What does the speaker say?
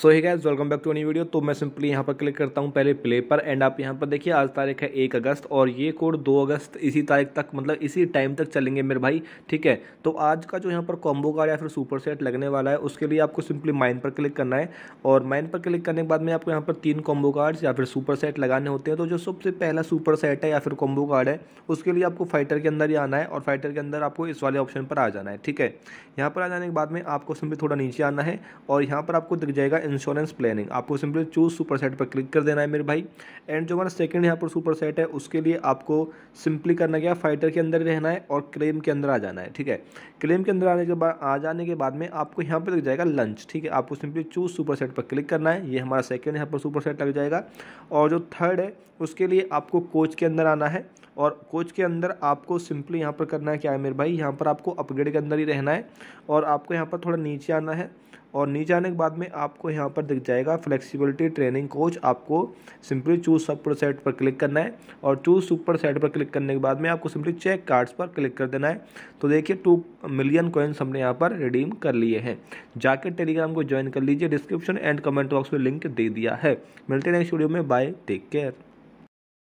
so hi guys welcome back to any video तो मैं simply यहाँ पर क्लिक करता हूँ पहले प्ले पर एंड आप यहाँ पर देखिए आज तारीख है एक अगस्त और ये कोड दो अगस्त इसी तारीख तक मतलब इसी टाइम तक चलेंगे मेरे भाई ठीक है तो आज का जो यहाँ पर कॉम्बो कार्ड या फिर सुपर सेट लगने वाला है उसके लिए आपको सिंपली माइन पर क्लिक करना है और माइन पर क्लिक करने के बाद में आपको यहाँ पर तीन कॉम्बो कार्ड्स या फिर सुपर सेट लगाने होते हैं तो जो सबसे पहला सुपर सेट है या फिर कॉम्बो कार्ड है उसके लिए आपको फाइटर के अंदर ही आना है और फाइटर के अंदर आपको इस वाले ऑप्शन पर आ जाना है ठीक है यहाँ पर आ जाने के बाद में आपको सिंपली थोड़ा नीचे आना है और यहाँ पर आपको दिख जाएगा इंश्योरेंस प्लानिंग आपको सिंपली चूज सुपर सेट पर क्लिक कर देना है मेरे भाई एंड जो हमारा सेकंड यहाँ पर सुपर सेट है उसके लिए आपको सिंपली करना क्या फाइटर के अंदर रहना है और क्लेम के अंदर आ जाना है ठीक है क्लेम के अंदर आने के बाद आ जाने के बाद में आपको यहाँ पर लग जाएगा लंच ठीक है आपको सिंपली चूज सुपर सेट पर क्लिक करना है ये हमारा सेकेंड यहाँ पर सुपर सेट लग जाएगा और जो थर्ड है उसके लिए आपको कोच के अंदर आना है और कोच के अंदर आपको सिंपली यहाँ पर करना है क्या है मेरे भाई यहाँ पर आपको अपग्रेड के अंदर ही रहना है और आपको यहाँ पर थोड़ा नीचे आना है और नीचे आने के बाद में आपको यहाँ पर दिख जाएगा फ्लेक्सिबिलिटी ट्रेनिंग कोच आपको सिंपली चूज सुपर सेट पर क्लिक करना है और चूज सुपर सेट पर क्लिक करने के बाद में आपको सिंपली चेक कार्ड्स पर क्लिक कर देना है तो देखिए टू मिलियन कॉइन्स हमने यहाँ पर रिडीम कर लिए हैं जाकर टेलीग्राम को ज्वाइन कर लीजिए डिस्क्रिप्शन एंड कमेंट बॉक्स में लिंक दे दिया है मिलते नेक्स्ट वीडियो में बाय टेक केयर